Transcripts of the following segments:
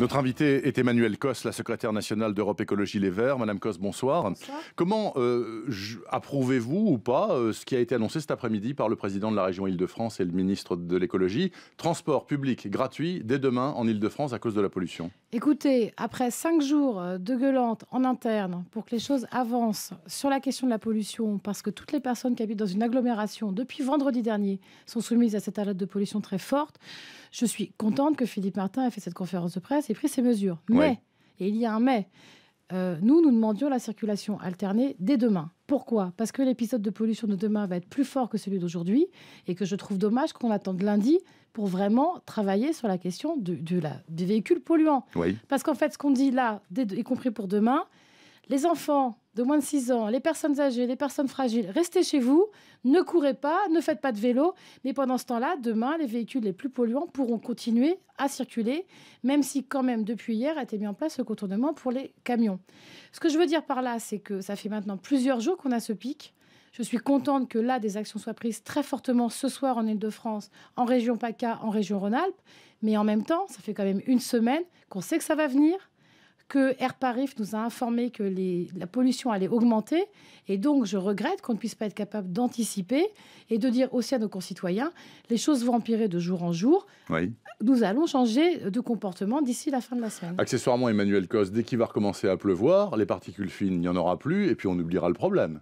Notre invité est Emmanuel Cos, la secrétaire nationale d'Europe Écologie Les Verts. Madame Cos, bonsoir. Comment euh, approuvez-vous ou pas euh, ce qui a été annoncé cet après-midi par le président de la région Île-de-France et le ministre de l'Écologie Transport public gratuit dès demain en Île-de-France à cause de la pollution. Écoutez, après cinq jours euh, de gueulante en interne pour que les choses avancent sur la question de la pollution, parce que toutes les personnes qui habitent dans une agglomération depuis vendredi dernier sont soumises à cette alerte de pollution très forte, je suis contente que Philippe Martin ait fait cette conférence de presse s'est pris ses mesures. Mais, et il y a un mais, euh, nous, nous demandions la circulation alternée dès demain. Pourquoi Parce que l'épisode de pollution de demain va être plus fort que celui d'aujourd'hui et que je trouve dommage qu'on attende lundi pour vraiment travailler sur la question de, la, des véhicules polluants. Parce qu'en fait, ce qu'on dit là, y compris pour demain, les enfants de moins de 6 ans, les personnes âgées, les personnes fragiles, restez chez vous, ne courez pas, ne faites pas de vélo. Mais pendant ce temps-là, demain, les véhicules les plus polluants pourront continuer à circuler, même si quand même depuis hier a été mis en place le contournement pour les camions. Ce que je veux dire par là, c'est que ça fait maintenant plusieurs jours qu'on a ce pic. Je suis contente que là, des actions soient prises très fortement ce soir en Ile-de-France, en région PACA, en région Rhône-Alpes. Mais en même temps, ça fait quand même une semaine qu'on sait que ça va venir, que Air Paris nous a informé que la pollution allait augmenter. Et donc, je regrette qu'on ne puisse pas être capable d'anticiper et de dire aussi à nos concitoyens, les choses vont empirer de jour en jour. Nous allons changer de comportement d'ici la fin de la semaine. Accessoirement, Emmanuel Cos, dès qu'il va recommencer à pleuvoir, les particules fines, il n'y en aura plus, et puis on oubliera le problème.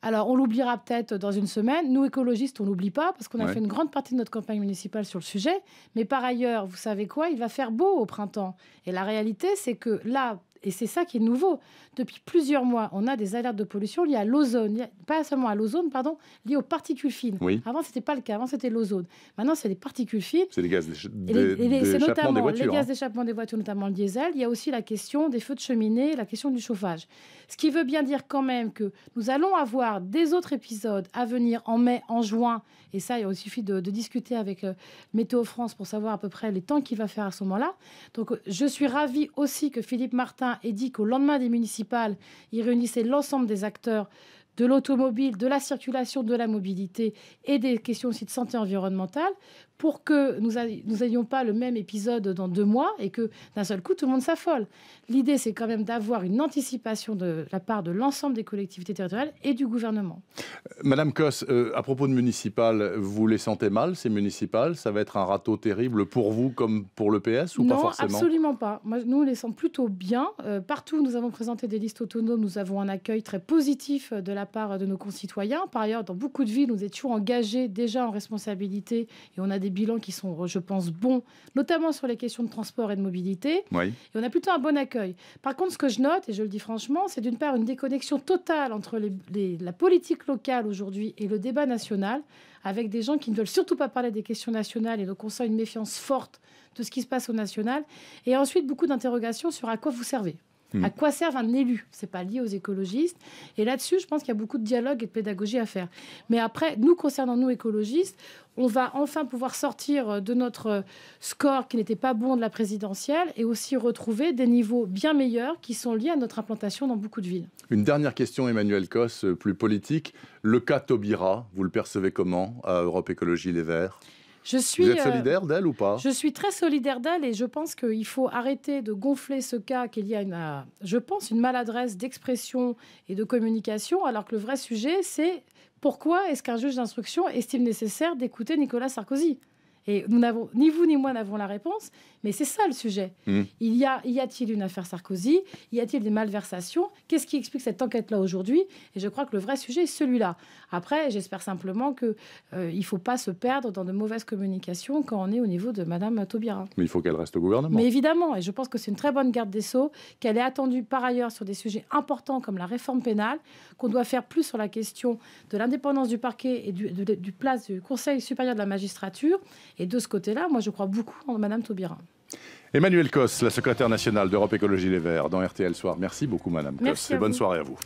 Alors, on l'oubliera peut-être dans une semaine. Nous, écologistes, on l'oublie pas parce qu'on a fait une grande partie de notre campagne municipale sur le sujet. Mais par ailleurs, vous savez quoi Il va faire beau au printemps. Et la réalité, c'est que là, et c'est ça qui est nouveau. Depuis plusieurs mois, on a des alertes de pollution liées à l'ozone, pas seulement à l'ozone, pardon, liées aux particules fines. Avant, Avant, c'était pas le cas. Avant, c'était l'ozone. Maintenant, c'est les particules fines. C'est les gaz d'échappement des voitures. gaz hein. d'échappement des voitures, notamment le diesel. Il y a aussi la question des feux de cheminée, la question du chauffage. Ce qui veut bien dire quand même que nous allons avoir des autres épisodes à venir en mai, en juin. Et ça, il suffit de, discuter avec euh, Météo France pour savoir à peu près les temps qu'il va faire à ce moment-là. Donc, je suis ravie aussi que Philippe Martin et dit qu'au lendemain des municipales, il réunissait l'ensemble des acteurs de l'automobile, de la circulation, de la mobilité et des questions aussi de santé environnementale pour que nous n'ayons pas le même épisode dans deux mois et que d'un seul coup tout le monde s'affole. L'idée c'est quand même d'avoir une anticipation de la part de l'ensemble des collectivités territoriales et du gouvernement. Euh, Madame cos euh, à propos de municipal, vous les sentez mal ces municipales Ça va être un râteau terrible pour vous comme pour le PS ou pas forcément Absolument pas. Moi, nous les sentons plutôt bien. Euh, partout nous avons présenté des listes autonomes, nous avons un accueil très positif de la part de nos concitoyens. Par ailleurs, dans beaucoup de villes, nous étions engagés déjà en responsabilité et on a des bilans qui sont, je pense, bons, notamment sur les questions de transport et de mobilité. Et on a plutôt un bon accueil. Par contre, ce que je note, et je le dis franchement, c'est d'une part une déconnexion totale entre la politique locale aujourd'hui et le débat national, avec des gens qui ne veulent surtout pas parler des questions nationales et donc on sent une méfiance forte de ce qui se passe au national. Et ensuite, beaucoup d'interrogations sur à quoi vous servez. Mm. À quoi sert un élu C'est pas lié aux écologistes. Et là-dessus, je pense qu'il y a beaucoup de dialogue et de pédagogie à faire. Mais après, nous concernant nous écologistes, on va enfin pouvoir sortir de notre score qui n'était pas bon de la présidentielle et aussi retrouver des niveaux bien meilleurs qui sont liés à notre implantation dans beaucoup de villes. Une dernière question, Emmanuel Cos, euh, plus politique. Le cas Tobira. vous le percevez comment à Europe Écologie Les Verts je suis, Vous euh, solidaire d'elle ou pas Je suis très solidaire d'elle et je pense qu'il faut arrêter de gonfler ce cas qu'il y a, une, euh, je pense, une maladresse d'expression et de communication, alors que le vrai sujet, c'est pourquoi est-ce qu'un juge d'instruction estime nécessaire d'écouter Nicolas Sarkozy et nous n'avons ni vous ni moi n'avons la réponse. Mais c'est ça le sujet. Hmm. Il y a, y a-t-il une affaire Sarkozy Y a-t-il des malversations Qu'est-ce qui explique cette enquête-là aujourd'hui Et je crois que le vrai sujet est celui-là. Après, j'espère simplement que ne euh, il faut pas se perdre dans de mauvaises communications quand on est au niveau de Madame Taubira. Mais il faut qu'elle reste au gouvernement. Mais évidemment, et je pense que c'est une très bonne garde des sceaux, qu'elle est attendue par ailleurs sur des sujets importants comme la réforme pénale, qu'on doit faire plus sur la question de l'indépendance du parquet et du, du place du Conseil supérieur de la magistrature. Et de ce côté-là, moi, je crois beaucoup en Madame Taubira. Emmanuel Cos, la secrétaire nationale d'Europe Écologie Les Verts dans RTL Soir. Merci beaucoup, Madame Cosse, et bonne soirée à vous.